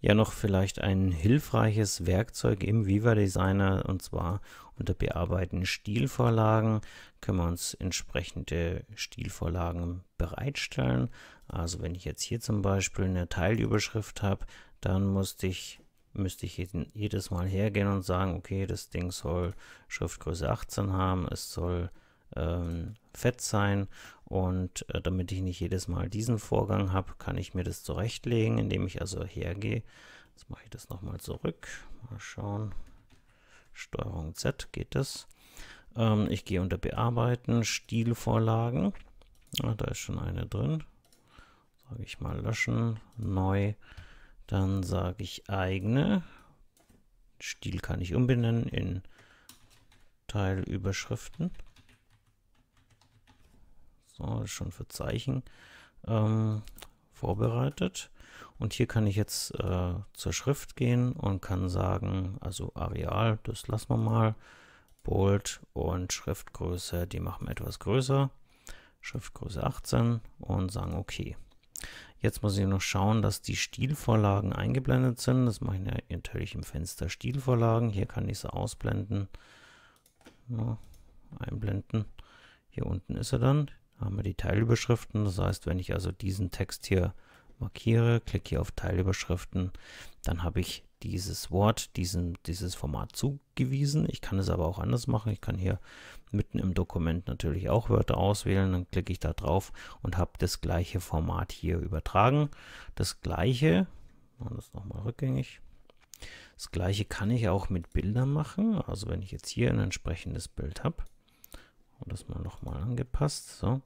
ja noch vielleicht ein hilfreiches Werkzeug im Viva Designer und zwar unter Bearbeiten Stilvorlagen können wir uns entsprechende Stilvorlagen bereitstellen. Also wenn ich jetzt hier zum Beispiel eine Teilüberschrift habe, dann musste ich müsste ich jedes Mal hergehen und sagen, okay, das Ding soll Schriftgröße 18 haben, es soll ähm, fett sein und äh, damit ich nicht jedes Mal diesen Vorgang habe, kann ich mir das zurechtlegen, indem ich also hergehe. Jetzt mache ich das nochmal zurück. Mal schauen. Steuerung Z geht das. Ähm, ich gehe unter Bearbeiten, Stilvorlagen. Ah, da ist schon eine drin. Sage ich mal löschen, neu. Dann sage ich eigene. Stil kann ich umbenennen in Teilüberschriften. So, das ist schon für Zeichen ähm, vorbereitet. Und hier kann ich jetzt äh, zur Schrift gehen und kann sagen, also Areal, das lassen wir mal. Bold und Schriftgröße, die machen wir etwas größer. Schriftgröße 18 und sagen OK. Jetzt muss ich noch schauen, dass die Stilvorlagen eingeblendet sind. Das mache ich natürlich im Fenster Stilvorlagen. Hier kann ich sie ausblenden. einblenden. Hier unten ist er dann haben wir die Teilüberschriften. Das heißt, wenn ich also diesen Text hier markiere, klicke hier auf Teilüberschriften, dann habe ich dieses Wort, diesen, dieses Format zugewiesen. Ich kann es aber auch anders machen. Ich kann hier mitten im Dokument natürlich auch Wörter auswählen. Dann klicke ich da drauf und habe das gleiche Format hier übertragen. Das gleiche, machen das nochmal rückgängig. Das gleiche kann ich auch mit Bildern machen. Also wenn ich jetzt hier ein entsprechendes Bild habe, das mal nochmal angepasst. So.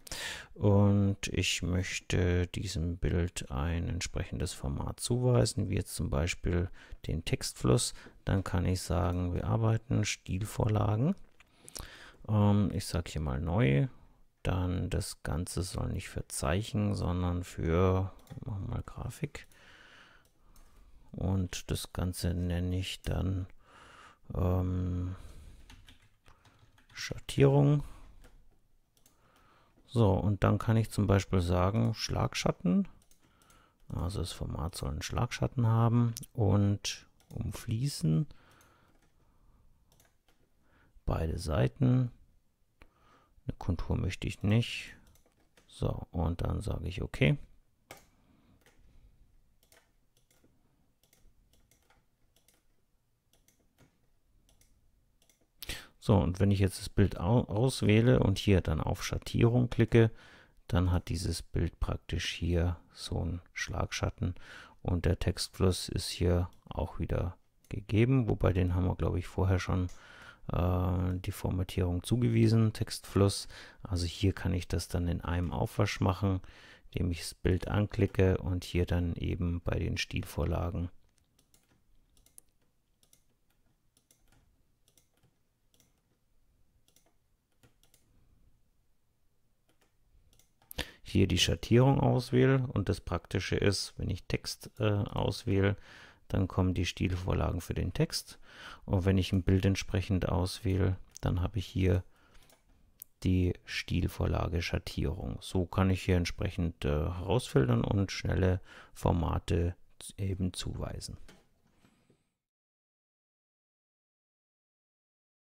Und ich möchte diesem Bild ein entsprechendes Format zuweisen, wie jetzt zum Beispiel den Textfluss. Dann kann ich sagen, wir arbeiten Stilvorlagen. Ähm, ich sage hier mal neu. Dann das Ganze soll nicht für Zeichen, sondern für, machen mal Grafik. Und das Ganze nenne ich dann ähm, Schattierung. So, und dann kann ich zum Beispiel sagen, Schlagschatten. Also das Format soll einen Schlagschatten haben und umfließen beide Seiten. Eine Kontur möchte ich nicht. So, und dann sage ich okay. So, und wenn ich jetzt das Bild auswähle und hier dann auf Schattierung klicke, dann hat dieses Bild praktisch hier so einen Schlagschatten und der Textfluss ist hier auch wieder gegeben, wobei den haben wir, glaube ich, vorher schon äh, die Formatierung zugewiesen, Textfluss. Also hier kann ich das dann in einem Aufwasch machen, indem ich das Bild anklicke und hier dann eben bei den Stilvorlagen hier die Schattierung auswähle. Und das Praktische ist, wenn ich Text äh, auswähle, dann kommen die Stilvorlagen für den Text. Und wenn ich ein Bild entsprechend auswähle, dann habe ich hier die Stilvorlage Schattierung. So kann ich hier entsprechend äh, herausfiltern und schnelle Formate eben zuweisen.